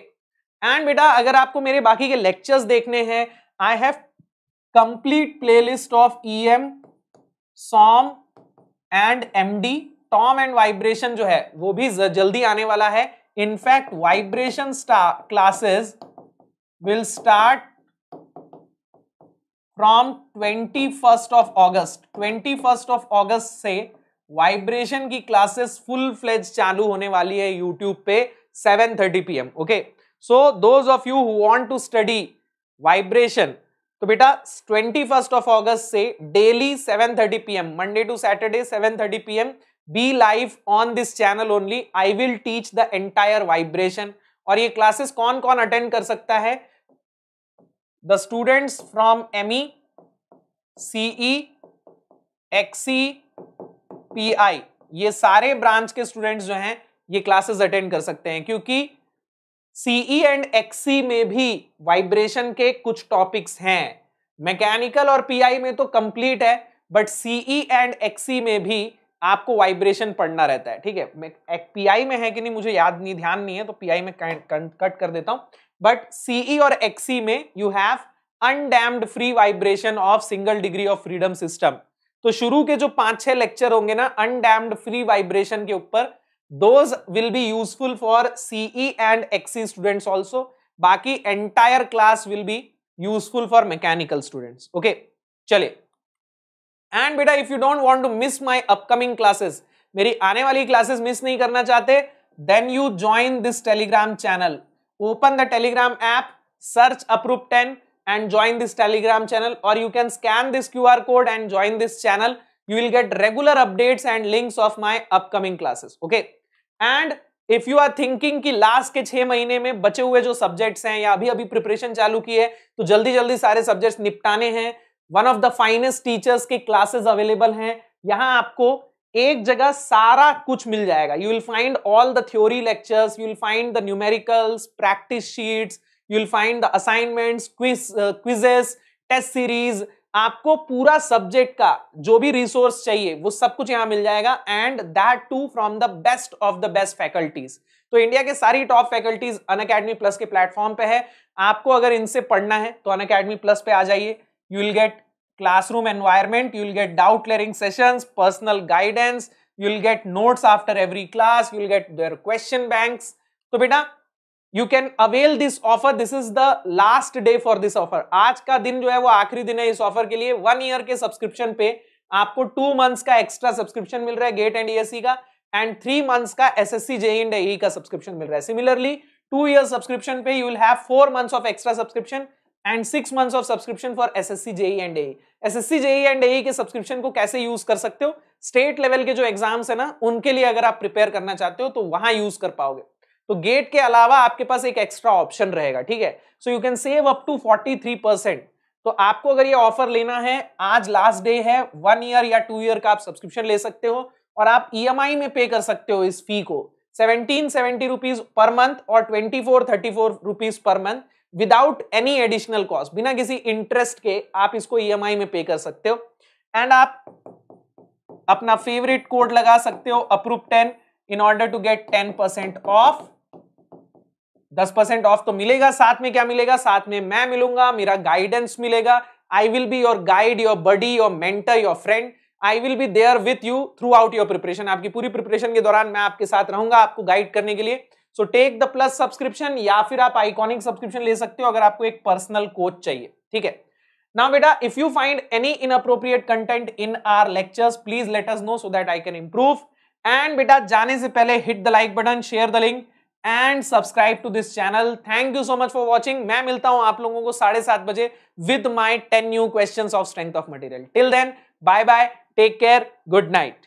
एंड बेटा अगर आपको मेरे बाकी के लेक्चर्स देखने हैं I have complete list of E M SOM and M D TOM and vibration जो है वो भी जल्दी आने वाला है in fact vibration classes will start from twenty first of August twenty first of August से वाइब्रेशन की क्लासेस फुल फ्लेज चालू होने वाली है यूट्यूब पे seven thirty P M okay so those of you who want to study vibration तो बेटा twenty first of August से daily seven thirty P M Monday to Saturday seven thirty P M be live on this channel only I will teach the entire vibration और ये classes कौन कौन attend कर सकता है the students from ME, CE, XE, PI ये सारे branch के स्टूडेंट्स जो हैं ये क्लासेस अटेंड कर सकते हैं क्योंकि सीई एंड एक्ससी में भी वाइब्रेशन के कुछ टॉपिक्स हैं मैकेनिकल और पीआई में तो कंप्लीट है बट सीई एंड एक्ससी में भी आपको वाइब्रेशन पढ़ना रहता है ठीक है पीआई में है कि नहीं मुझे याद नहीं ध्यान नहीं है तो पीआई में कट कर देता हूं बट सीई और एक्सी में you have undamped free vibration of single degree of freedom system तो शुरू के जो पांच छह लेक्चर होंगे ना अनडैम्ड फ्री वाइब्रेशन के ऊपर those will be useful for CE and XE students also बाकी entire class will be useful for mechanical students okay चलिए एंड बेटा if you don't want to miss my upcoming classes मेरी आने वाली classes miss नहीं करना चाहते then you join this Telegram channel open the Telegram app search approve ten and join this Telegram channel और you can scan this Q R code and join this channel you will get regular updates and links of my upcoming classes okay and if you are thinking कि last के छह महीने में बचे हुए जो subjects हैं या अभी अभी प्रिपरेशन चालू की है तो जल्दी जल्दी सारे सब्जेक्ट्स निपटाने हैं one of the finest teachers के क्लासेस अवेलेबल हैं यहां आपको एक जगह सारा कुछ मिल जाएगा you will find all the theory lectures you will find the numericals practice sheets you will find the assignments quiz quizzes test series आपको पूरा सब्जेक्ट का जो भी रिसोर्स चाहिए वो सब कुछ यहाँ मिल जाएगा and that too from the best of the best faculties तो इंडिया के सारी top faculties Unacademy plus के प्लेटफॉर्म पे है आपको अगर इनसे पढ़ना है तो अन अकेडमी प्लस पे आ जाइए you will get classroom environment, you'll get doubt clearing sessions, personal guidance, you'll get notes after every class, you'll get their question banks. So, beta, you can avail this offer this is the last day for this offer आज का दिन जो है वो आखिरी दिन है इस ऑफर के लिए वन ईयर के सब्सक्रिप्शन पे आपको टू मंथ्स का एक्स्ट्रा सब्सक्रिप्शन मिल रहा है गेट एंड ईएससी का एंड थ्री मंथ्स का S S C JE E का सब्सक्रिप्शन मिल रहा है सिमिलरली टू ईयर सब्सक्रिप्शन पे you will have four months of extra subscription and six months of subscription for S S C JE and A SSC JE and AE के subscription को कैसे use कर सकते हो स्टेट लेवल के जो exams है ना उनके लिए अगर आप प्रिपेयर करना चाहते हो तो वहां यूज कर पाओगे तो गेट के अलावा आपके पास एक एक्स्ट्रा ऑप्शन रहेगा ठीक है so you can save up to 43 percent तो आपको अगर ये ऑफर लेना है आज लास्ट डे है वन ईयर या टू ईयर का आप सब्सक्रिप्शन ले सकते हो और आप ई e में पे कर सकते हो इस फी को seventeen seventy rupees per month और twenty four thirty four rupees per month without any additional cost बिना किसी इंटरेस्ट के आप इसको ई e में पे कर सकते हो एंड आप अपना फेवरेट कोड लगा सकते हो approve ten in order to get ten percent off दस परसेंट ऑफ तो मिलेगा साथ में क्या मिलेगा साथ में मैं मिलूंगा मेरा गाइडेंस मिलेगा I will be your guide your buddy your mentor your friend I will be there with you throughout your preparation आपकी पूरी प्रिपरेशन के दौरान मैं आपके साथ रहूंगा आपको गाइड करने के लिए so take the plus subscription या फिर आप आइकॉनिक सब्सक्रिप्शन ले सकते हो अगर आपको एक पर्सनल कोच चाहिए ठीक है बेटा if you find any inappropriate content in our lectures please let us know so that I can improve and बेटा जाने से पहले hit the like button share the link and subscribe to this channel thank you so much for watching मैं मिलता हूं आप लोगों को साढ़े सात बजे with my ten new question of strength of material till then bye bye take care good night